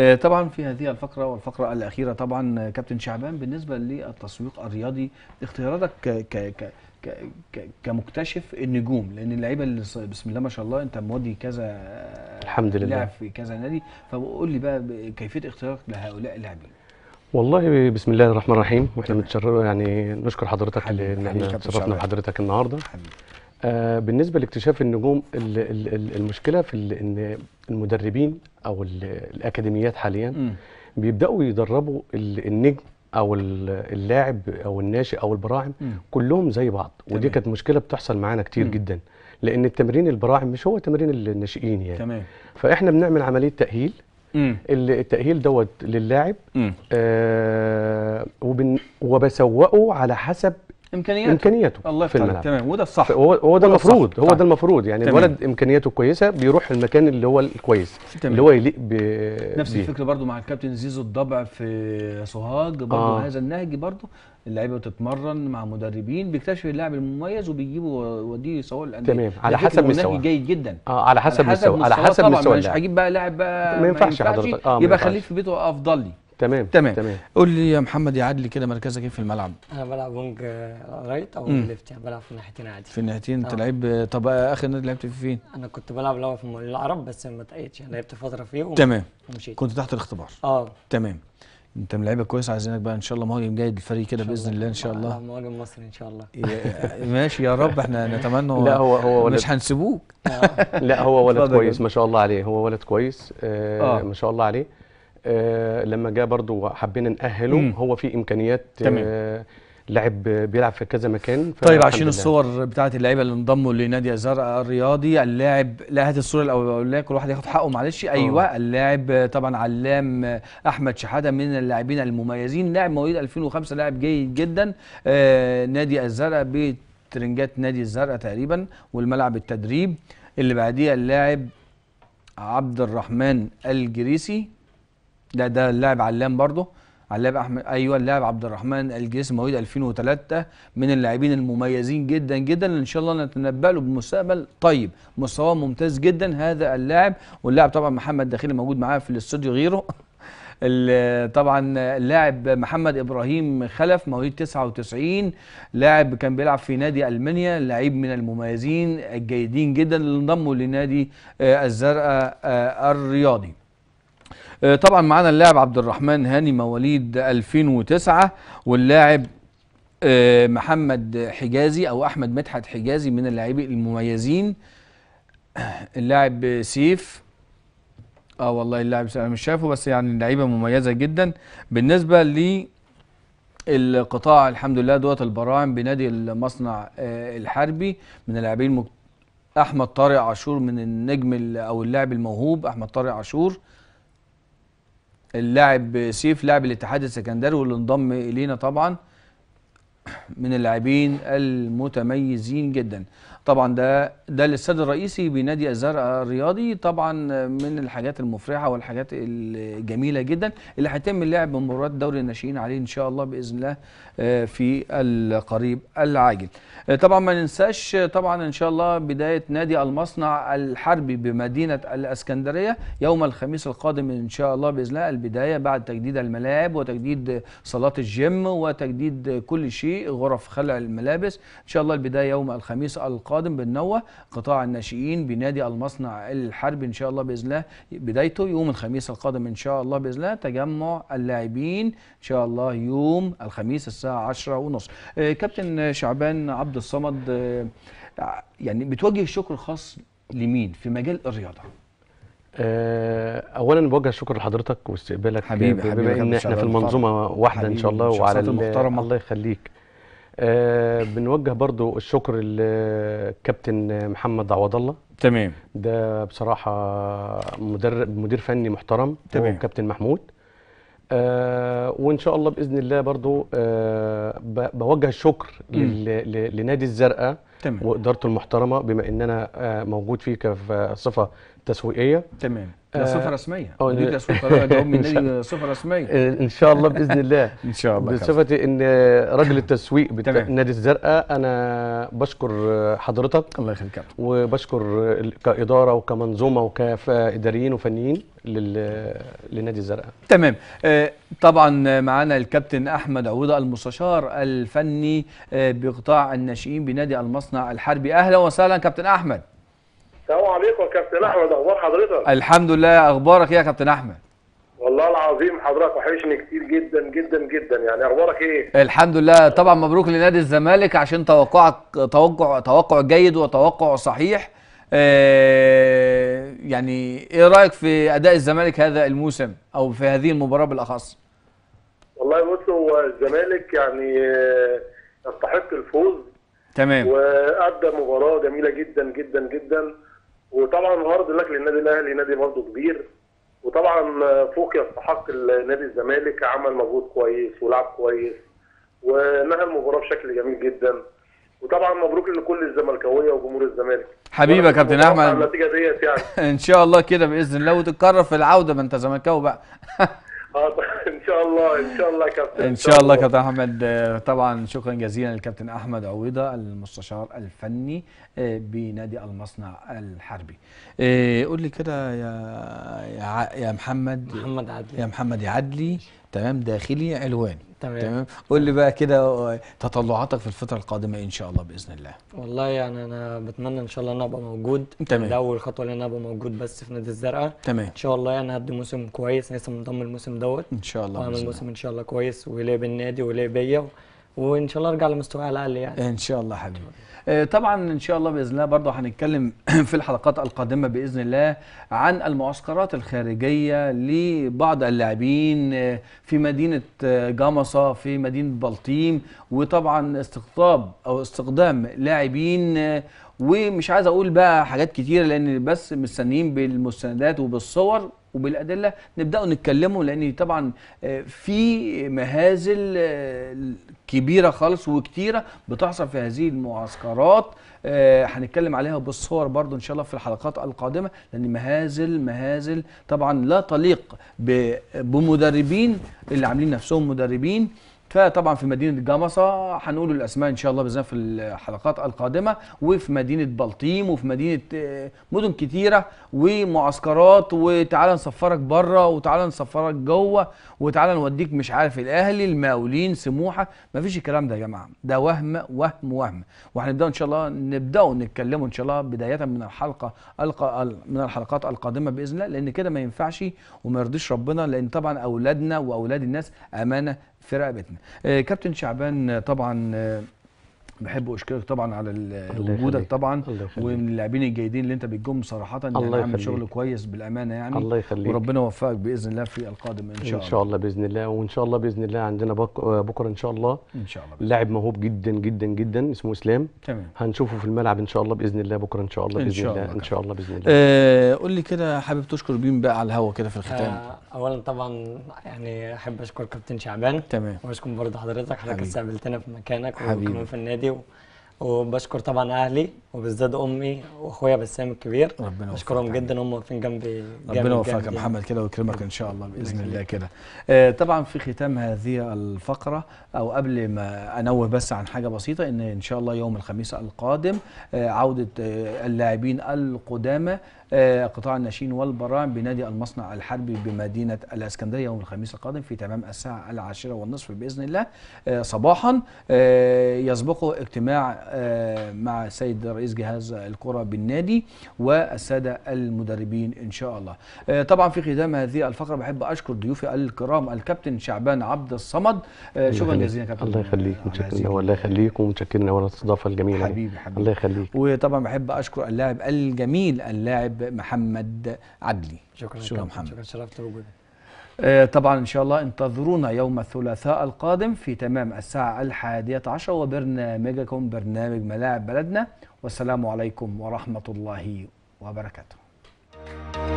آه، طبعا في هذه الفقره والفقره الاخيره طبعا آه، كابتن شعبان بالنسبه للتسويق الرياضي اختياراتك ك ك كمكتشف النجوم لان اللعيبه اللي بسم الله ما شاء الله انت مودي كذا آه، الحمد لله لعب في كذا نادي فقول لي بقى كيفيه اختيارك لهؤلاء اللاعبين والله بسم الله الرحمن الرحيم واحنا متشرفين يعني نشكر حضرتك ان احنا تشرفنا بحضرتك النهارده حبيب. آه بالنسبه لاكتشاف النجوم الـ الـ المشكله في ان المدربين او الاكاديميات حاليا م. بيبداوا يدربوا النجم او اللاعب او الناشئ او البراعم م. كلهم زي بعض تمام. ودي كانت مشكله بتحصل معانا كتير م. جدا لان التمرين البراعم مش هو تمرين الناشئين يعني تمام. فاحنا بنعمل عمليه تاهيل م. التاهيل دوت للاعب آه وبسوقه على حسب امكانياته امكانياته الله في الملعب تمام وده الصح هو هو ده المفروض هو ده المفروض يعني تمام. الولد امكانياته كويسه بيروح المكان اللي هو الكويس تمام. اللي هو يليق ب نفس بيه. الفكره برده مع الكابتن زيزو الضبع في سوهاج برده آه. هذا النهج برده اللعيبه بتتمرن مع مدربين بيكتشف اللاعب المميز وبيجيبه ويوديه يسوق الانديه تمام على يعني حسب مستواه جيد جدا اه على حسب مستواه على حسب مستواه مش هجيب بقى لاعب بقى ما ينفعش حضرتك آه يبقى خليه في بيته افضل لي تمام تمام, تمام. قول لي يا محمد يا عدلي كده مركزك ايه في الملعب انا بلعب وينج رايت او ليفت يعني بلعب في الناحيتين عادي في الناحيتين انت آه. لعيب طب اخر نادي لعبت فيه فين انا كنت بلعب الاول في العرب بس ما تقيتش يعني لعبت فتره فيه تمام ومشيت كنت تحت الاختبار اه تمام انت من لعيبه كويسه عايزينك بقى ان شاء الله مهاجم جيد للفريق كده باذن الله ان شاء الله آه، مهاجم مصري ان شاء الله ماشي يا رب احنا نتمنى لا هو هو ولد مش هنسيبوك آه. لا هو ولد كويس ما شاء الله عليه هو ولد كويس آه ما شاء الله عليه آه، لما جه برضو وحبينا نأهله مم. هو في إمكانيات تمام. آه، لعب بيلعب في كذا مكان طيب عشان الصور بتاعه اللعيبه اللي انضموا لنادي الزرقاء الرياضي اللاعب لا هات الصوره الاولى كل واحد ياخد حقه معلش آه. ايوه أوه. اللاعب طبعا علام احمد شحاده من اللاعبين المميزين لاعب مواليد 2005 لاعب جيد جدا آه نادي الزرقاء بترنجات نادي الزرقاء تقريبا والملعب التدريب اللي بعديه اللاعب عبد الرحمن الجريسي لا ده اللاعب علام برضه علام احمد ايوه اللاعب عبد الرحمن الجسم مواليد 2003 من اللاعبين المميزين جدا جدا ان شاء الله نتنبأ له بمستقبل طيب مستواه ممتاز جدا هذا اللاعب واللاعب طبعا محمد داخلي موجود معاه في الاستوديو غيره طبعا اللاعب محمد ابراهيم خلف مواليد 99 لاعب كان بيلعب في نادي المانيا لعيب من المميزين الجيدين جدا اللي انضموا لنادي آه، الزرقاء آه، الرياضي آه، طبعا معانا اللاعب عبد الرحمن هاني مواليد 2009 واللاعب آه، محمد حجازي او احمد مدحت حجازي من اللاعبين المميزين اللاعب سيف اه والله اللاعب انا مش شايفه بس يعني لعيبه مميزه جدا بالنسبه ل القطاع الحمد لله دوت البراعم بنادي المصنع آه، الحربي من اللاعبين احمد طارق عاشور من النجم او اللاعب الموهوب احمد طارق عاشور اللاعب سيف لاعب الاتحاد السكندري واللي انضم الينا طبعا من اللاعبين المتميزين جدا طبعا ده ده الاستاد الرئيسي بنادي الزرقاء الرياضي طبعا من الحاجات المفرحه والحاجات الجميله جدا اللي هيتم اللعب بمباراه دوري الناشئين عليه ان شاء الله باذن الله آه، في القريب العاجل. آه، طبعا ما ننساش طبعا ان شاء الله بدايه نادي المصنع الحربي بمدينه الاسكندريه يوم الخميس القادم ان شاء الله باذن الله البدايه بعد تجديد الملاعب وتجديد صالات الجيم وتجديد كل شيء غرف خلع الملابس ان شاء الله البدايه يوم الخميس القادم القادم بننوه قطاع الناشئين بنادي المصنع الحربي ان شاء الله باذن الله بدايته يوم الخميس القادم ان شاء الله باذن الله تجمع اللاعبين ان شاء الله يوم الخميس الساعه 10:30 آه كابتن شعبان عبد الصمد آه يعني بتوجه الشكر الخاص لمين في مجال الرياضه آه، اولا بوجه الشكر لحضرتك واستقبالك حبيبي حبيبي ان احنا في المنظومه واحده ان شاء الله وعلى المحترمه الله يخليك آه بنوجه برضو الشكر للكابتن محمد عوض الله تمام ده بصراحه مدرب مدير فني محترم تمام كابتن محمود آه وان شاء الله باذن الله برضو آه بوجه الشكر لنادي الزرقاء تمام. وادارته المحترمه بما ان انا آه موجود فيه كصفه تسويقيه تمام آه، ده صفه رسميه اه دي تسويق من صفه رسميه آه، ان شاء الله باذن الله ان شاء الله بصفتي ان راجل التسويق بتاع نادي الزرقاء انا بشكر حضرتك الله يخليك وبشكر كاداره وكمنظومه وكاداريين وفنيين لنادي الزرقاء تمام آه، طبعا معانا الكابتن احمد عوضه المستشار الفني بقطاع الناشئين بنادي المصنع الحربي اهلا وسهلا كابتن احمد عليكم يا كابتن احمد اخبار حضرتك الحمد لله اخبارك ايه يا كابتن احمد والله العظيم حضرتك وحشني كتير جدا جدا جدا يعني اخبارك ايه الحمد لله طبعا مبروك لنادي الزمالك عشان توقعك توقع توقع جيد وتوقع صحيح آه، يعني ايه رايك في اداء الزمالك هذا الموسم او في هذه المباراه بالاخص والله بص هو الزمالك يعني يستحق آه، الفوز تمام وادى مباراه جميله جدا جدا جدا وطبعا النهارده لك للنادي الاهلي نادي برضه كبير وطبعا فوق يستحق نادي الزمالك عمل مجهود كويس ولعب كويس ونهى المباراه بشكل جميل جدا وطبعا مبروك لكل الزملكاويه وجمهور الزمالك حبيبي يا كابتن احمد النتيجه ديت يعني ان شاء الله كده باذن الله وتتكرر في العوده ما انت زملكاوي بقى آه، طيب. الله ان شاء الله كابتن ان شاء الله كابتن احمد آه، طبعا شكرا جزيلا للكابتن احمد عويضه المستشار الفني آه، بنادي المصنع الحربي آه، قول لي كده يا يا محمد محمد عدلي يا محمد عدلي تمام داخلي علواني تمام, تمام. قول لي بقى كده آه، تطلعاتك في الفتره القادمه ان شاء الله باذن الله والله يعني انا بتمنى ان شاء الله ان ابقى موجود تمام ده اول خطوه ان انا ابقى موجود بس في نادي الزرقاء تمام ان شاء الله يعني هدي موسم كويس لسه منضم الموسم دوت ان شاء الله هعمل موسم ان شاء الله كويس وليه بالنادي وليه بيا وان شاء الله ارجع لمستواي على الاقل يعني ان شاء الله حبيبي إيه، طبعا ان شاء الله باذن الله برضه هنتكلم في الحلقات القادمه باذن الله عن المعسكرات الخارجيه لبعض اللاعبين إيه، في مدينه إيه، جمصه في مدينه بلطيم وطبعا استقطاب او استقدام لاعبين ومش عايز اقول بقى حاجات كتيره لان بس مستنيين بالمستندات وبالصور وبالادله نبداوا نتكلموا لان طبعا آه، في مهازل آه، كبيره خالص وكتيره بتحصل في هذه المعسكرات آه، هنتكلم عليها بالصور برضو ان شاء الله في الحلقات القادمه لان مهازل مهازل طبعا لا تليق بمدربين اللي عاملين نفسهم مدربين فطبعا في مدينه جمصه هنقول الاسماء ان شاء الله باذن في الحلقات القادمه وفي مدينه بلطيم وفي مدينه آه، مدن كتيره ومعسكرات وتعالى نسفرك بره وتعالى نسفرك جوه وتعالى نوديك مش عارف الاهلي المقاولين سموحه مفيش الكلام ده يا جماعه ده وهم وهم وهم وهنبدا ان شاء الله نبداوا نتكلموا ان شاء الله بدايه من الحلقه من الحلقات القادمه باذن الله لان كده ما ينفعش وما يرضيش ربنا لان طبعا اولادنا واولاد الناس امانه في رقبتنا آه، كابتن شعبان آه، طبعا آه، بحب واشكرك طبعا على وجودك طبعا ومن اللاعبين الجيدين اللي انت بتجم صراحه يعني الله عامل شغل كويس بالامانه يعني الله يخليك وربنا يوفقك باذن الله في القادم ان شاء الله ان شاء الله باذن الله وان شاء الله باذن الله عندنا بكره ان شاء الله ان شاء الله لاعب موهوب جدا جدا جدا اسمه اسلام تمام هنشوفه في الملعب ان شاء الله باذن الله بكره ان شاء الله باذن الله, الله ان شاء الله باذن الله آه، قول لي كده حابب تشكر مين بقى على الهوا كده في الختام آه اولا طبعا يعني احب اشكر كابتن شعبان تمام واشكر برضه حضرتك حضرتك استقبلتنا في مكانك وكمان في النادي اخواتي وبشكر طبعا اهلي وبالذات امي واخويا بسام الكبير ربنا بشكرهم جدا هم واقفين جنبي ربنا يوفقك يا يعني. محمد كده ويكرمك ان شاء الله باذن الله كده آه طبعا في ختام هذه الفقره او قبل ما انوه بس عن حاجه بسيطه ان ان شاء الله يوم الخميس القادم آه عوده آه اللاعبين القدامى آه، قطاع الناشئين والبراعم بنادي المصنع الحربي بمدينة الإسكندرية يوم الخميس القادم في تمام الساعة العاشرة والنصف بإذن الله آه، صباحا آه، يسبقه اجتماع مع السيد رئيس جهاز الكرة بالنادي والسادة المدربين إن شاء الله طبعا في ختام هذه الفقرة بحب أشكر ضيوفي الكرام الكابتن شعبان عبد الصمد شكرا جزيلا كابتن الله يخليك متشكرنا الله يخليك ومتشكرنا على الاستضافة الجميلة حبيبي حبيبي الله يخليك وطبعا بحب أشكر اللاعب الجميل اللاعب الشاب محمد عدلي شكرا شكرا محمد شكرا شرفت بوجودك آه، طبعا إن شاء الله انتظرونا يوم الثلاثاء القادم في تمام الساعة الحادية عشر وبرنامجكم برنامج ملاعب بلدنا والسلام عليكم ورحمة الله وبركاته